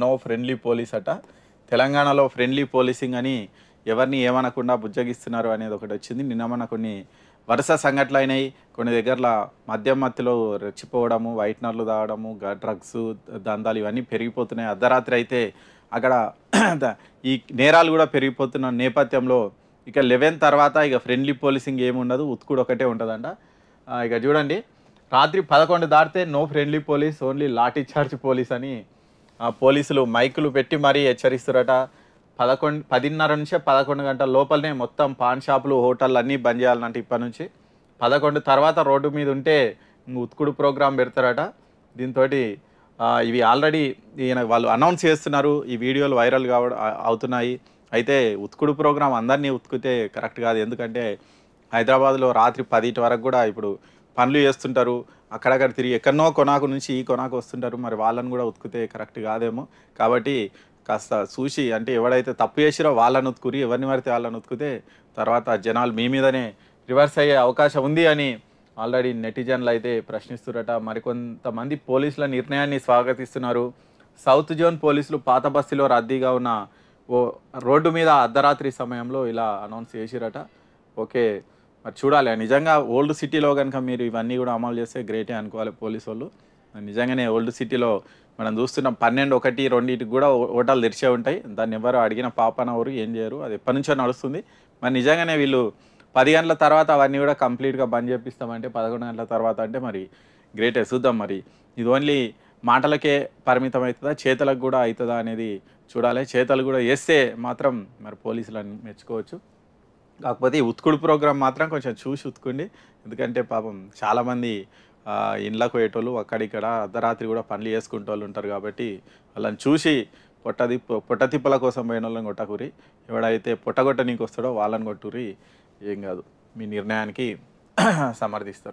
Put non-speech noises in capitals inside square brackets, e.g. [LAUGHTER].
no friendly police అట తెలంగాణలో friendly policing అని ఎవరిని ఏమనకుండా బుజ్జగిస్తున్నారు అనేది ఒకటి వచ్చింది నిన్న మన కొన్ని వరుస సంఘటనలు అయినాయి కొన్ని దగ్గరలో మద్యం మధ్యలో రెచ్చిపోవడము వైట్నర్లు తాగడము డ్రగ్స్ దందాలు ఇవన్నీ పెరిగిపోతున్నాయి అర్ధరాత్రి అయితే అక్కడ [CLEARS THROAT] ఈ నేరాలు కూడా పెరిగిపోతున్న నేపథ్యంలో ఇక లెవెన్ తర్వాత ఇక ఫ్రెండ్లీ పోలీసింగ్ ఏముండదు ఉత్కుడు ఒకటే ఉంటుందంట ఇక చూడండి రాత్రి పదకొండు దాటితే no friendly police only lathi charge police అని పోలీసులు మైకులు పెట్టి మరీ హెచ్చరిస్తురట పదకొండు పదిన్నర నుంచే పదకొండు గంటల లోపలనే మొత్తం పాన్ షాపులు హోటళ్ళు అన్నీ బంద్ చేయాలన్నట్టు ఇప్పటి నుంచి పదకొండు తర్వాత రోడ్డు మీద ఉంటే ఉత్కుడు ప్రోగ్రాం పెడతారట దీంతో ఇవి ఆల్రెడీ ఈయన వాళ్ళు అనౌన్స్ చేస్తున్నారు ఈ వీడియోలు వైరల్ కావ అవుతున్నాయి అయితే ఉత్కుడు ప్రోగ్రాం అందరినీ ఉత్కుతే కరెక్ట్ కాదు ఎందుకంటే హైదరాబాద్లో రాత్రి పదిటి వరకు కూడా ఇప్పుడు పనులు చేస్తుంటారు అక్కడక్కడ తిరిగి ఎక్కడనో కొనాకు నుంచి ఈ కొనాకు వస్తుంటారు మరి వాళ్ళని కూడా ఉతుకుతే కరెక్ట్ కాదేమో కాబట్టి కాస్త చూసి అంటే ఎవడైతే తప్పు చేసిరో వాళ్ళని ఉతుకురి ఎవరిని పడితే వాళ్ళని ఉతుకుతే తర్వాత జనాలు మీ మీదనే రివర్స్ అయ్యే అవకాశం ఉంది అని ఆల్రెడీ నెటిజన్లు అయితే ప్రశ్నిస్తురట మరికొంతమంది పోలీసుల నిర్ణయాన్ని స్వాగతిస్తున్నారు సౌత్ జోన్ పోలీసులు పాత బస్తీలో రద్దీగా ఉన్న ఓ రోడ్డు మీద అర్ధరాత్రి సమయంలో ఇలా అనౌన్స్ చేసిరట ఓకే మరి చూడాలి నిజంగా ఓల్డ్ సిటీలో కనుక మీరు ఇవన్నీ కూడా అమలు చేస్తే గ్రేటే అనుకోవాలి పోలీసు వాళ్ళు నిజంగానే ఓల్డ్ సిటీలో మనం చూస్తున్నాం పన్నెండు ఒకటి రెండింటికి కూడా హోటల్ తెరిచే ఉంటాయి దాన్ని ఎవరు అడిగిన పాపన ఎవరు ఏం చేయరు అది ఎప్పటి నుంచో నడుస్తుంది మరి నిజంగానే వీళ్ళు పది గంటల తర్వాత అవన్నీ కూడా కంప్లీట్గా బంద్ చేపిస్తామంటే పదకొండు గంటల తర్వాత అంటే మరి గ్రేటే చూద్దాం మరి ఇది ఓన్లీ మాటలకే పరిమితం అవుతుందా చేతలకు కూడా అవుతుందా అనేది చూడాలి చేతలు కూడా వేస్తే మాత్రం మరి పోలీసులు మెచ్చుకోవచ్చు కాకపోతే ఈ ఉత్కుడు ప్రోగ్రాం మాత్రం కొంచెం చూసి ఉత్కుండి ఎందుకంటే పాపం చాలామంది ఇండ్లకు పోయేటోళ్ళు అక్కడిక్కడ అర్ధరాత్రి కూడా పనులు వాళ్ళు ఉంటారు కాబట్టి వాళ్ళని చూసి పొట్టది పొట్టతిప్పల కోసం పోయిన వాళ్ళని కొట్టకూరి ఎవడైతే పొట్టగొట్ట నీకు వస్తాడో వాళ్ళని కొట్టుకురి ఏం కాదు మీ నిర్ణయానికి [CLEARS THROAT] సమర్థిస్తారు